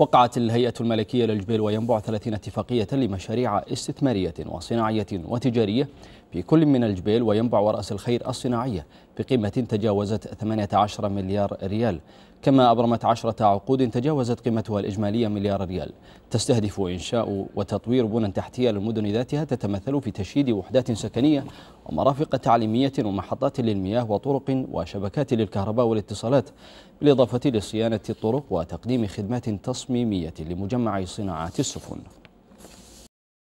وقعت الهيئة الملكية للجبيل وينبع 30 اتفاقية لمشاريع استثمارية وصناعية وتجارية في كل من الجبيل وينبع ورأس الخير الصناعية بقيمة تجاوزت 18 مليار ريال كما أبرمت عشرة عقود تجاوزت قيمتها الإجمالية مليار ريال تستهدف إنشاء وتطوير بنى تحتية للمدن ذاتها تتمثل في تشييد وحدات سكنية ومرافق تعليمية ومحطات للمياه وطرق وشبكات للكهرباء والاتصالات بالإضافة لصيانة الطرق وتقديم خدمات تصميمية لمجمع صناعات السفن